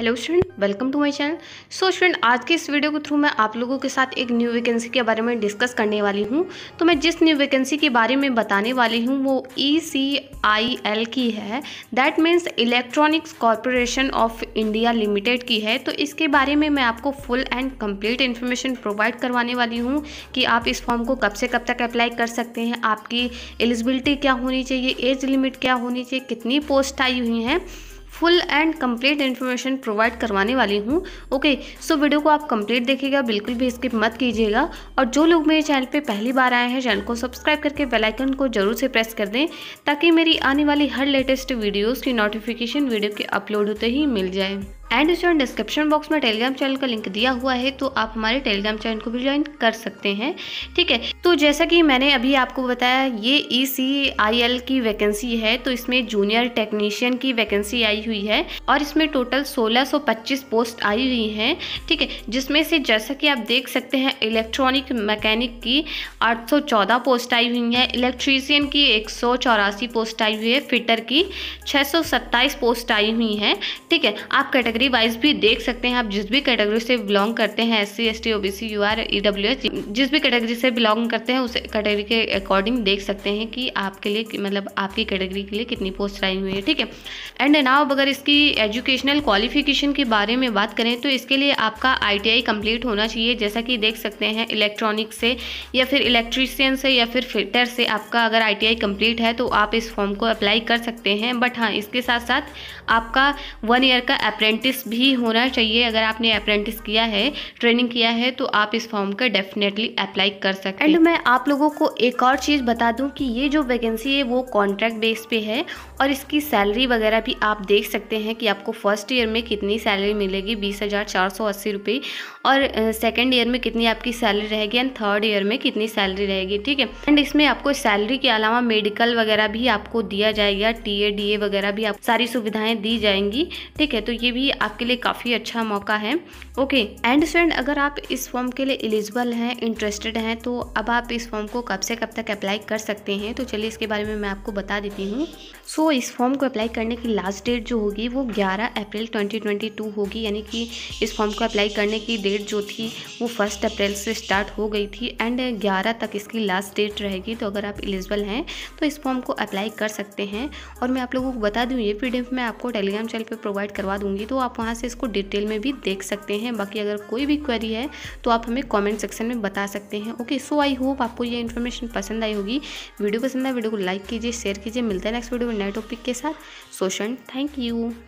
hello student welcome to my channel so student आज के इस वीडियो के थ्रू मैं आप लोगों के साथ एक न्यू वैकेंसी के बारे में डिस्कस करने वाली हूं तो मैं जिस न्यू वैकेंसी के बारे में बताने वाली हूं वो ई सी आई एल की है that means Electronics Corporation of India Limited की है तो इसके बारे में मैं आपको full and complete information provide करवाने वाली हूँ कि आप इस फॉर्म को कब से कब तक अप्लाई कर सकते हैं आपकी एलिजिबिलिटी क्या होनी चाहिए एज लिमिट क्या होनी चाहिए कितनी पोस्ट आई हुई हैं full and complete information provide करवाने वाली हूँ ओके सो वीडियो को आप कंप्लीट देखिएगा बिल्कुल भी स्किप मत कीजिएगा और जो लोग मेरे चैनल पे पहली बार आए हैं चैनल को सब्सक्राइब करके बेल आइकन को जरूर से प्रेस कर दें ताकि मेरी आने वाली हर लेटेस्ट वीडियोस की नोटिफिकेशन वीडियो के अपलोड होते ही मिल जाए एंड इस डिस्क्रिप्शन बॉक्स में टेलीग्राम चैनल का लिंक दिया हुआ है तो आप हमारे टेलीग्राम चैनल को भी ज्वाइन कर सकते हैं ठीक है तो जैसा कि मैंने अभी आपको बताया ये ई सी आई एल की वैकेंसी है तो इसमें जूनियर टेक्नीशियन की वैकेंसी आई हुई है और इसमें टोटल 1625 पोस्ट आई हुई हैं ठीक है जिसमें से जैसा कि आप देख सकते हैं इलेक्ट्रॉनिक मैकेनिक की आठ पोस्ट आई हुई हैं इलेक्ट्रीसियन की एक पोस्ट आई हुई है फिटर की छः पोस्ट आई हुई हैं ठीक है आप कैटेगरी कैटेगरी वाइज भी देख सकते हैं आप जिस भी कैटेगरी से बिलोंग करते हैं S C S T O B C U R E W H जिस भी कैटेगरी से बिलोंग करते हैं उस कैटेगरी के अकॉर्डिंग देख सकते हैं कि आपके लिए मतलब आपकी कैटेगरी के लिए कितनी पोस्ट आई हुई है ठीक है एंड नाउ अगर इसकी एजुकेशनल क्वालिफिकेशन के बारे में बात करें तो इसके लिए आपका आई टी आई कंप्लीट होना चाहिए जैसा कि देख सकते हैं इलेक्ट्रॉनिक से या फिर इलेक्ट्रीशियन से या फिर फिटर से आपका अगर आई टी आई कंप्लीट है तो आप इस फॉर्म को अप्लाई कर सकते हैं बट हाँ इसके साथ साथ आपका वन ईयर का अप्रेंटिस अप्रेंटिस भी होना चाहिए अगर आपने अप्रेंटिस किया है ट्रेनिंग किया है तो आप इस फॉर्म का डेफिनेटली अप्लाई कर सकते हैं एंड मैं आप लोगों को एक और चीज़ बता दूं कि ये जो वैकेंसी है वो कॉन्ट्रैक्ट बेस पे है और इसकी सैलरी वगैरह भी आप देख सकते हैं कि आपको फर्स्ट ईयर में कितनी सैलरी मिलेगी बीस हज़ार चार सौ अस्सी रुपये और सेकेंड ईयर में कितनी आपकी सैलरी रहेगी एंड थर्ड ईयर में कितनी सैलरी रहेगी ठीक है एंड इसमें आपको सैलरी के अलावा मेडिकल वगैरह भी आपको दिया जाएगा टी ए डी ए वगैरह भी आप सारी सुविधाएं दी जाएंगी ठीक है तो ये भी आपके लिए काफ़ी अच्छा मौका है ओके एंड फ्रेंड अगर आप इस फॉर्म के लिए एलिजिबल हैं इंटरेस्टेड हैं तो अब आप इस फॉर्म को कब से कब तक अप्लाई कर सकते हैं तो चलिए इसके बारे में मैं आपको बता देती हूँ सो so, इस फॉर्म को अप्लाई करने की लास्ट डेट जो होगी वो ग्यारह अप्रैल ट्वेंटी होगी यानी कि इस फॉर्म को अप्लाई करने की डेट डेट जो थी वो फर्स्ट अप्रैल से स्टार्ट हो गई थी एंड ग्यारह तक इसकी लास्ट डेट रहेगी तो अगर आप एलिजिबल हैं तो इस फॉर्म को अप्लाई कर सकते हैं और मैं आप लोगों को बता दूँ ये पी मैं आपको टेलीग्राम चैनल पर प्रोवाइड करवा दूँगी तो आप वहाँ से इसको डिटेल में भी देख सकते हैं बाकी अगर कोई भी क्वेरी है तो आप हमें कॉमेंट सेक्शन में बता सकते हैं ओके सो आई होप आपको ये इन्फॉर्मेशन पसंद आई होगी वीडियो पसंद आए वीडियो को लाइक कीजिए शेयर कीजिए मिलता है नेक्स्ट वीडियो में नए टॉपिक के साथ सोशन थैंक यू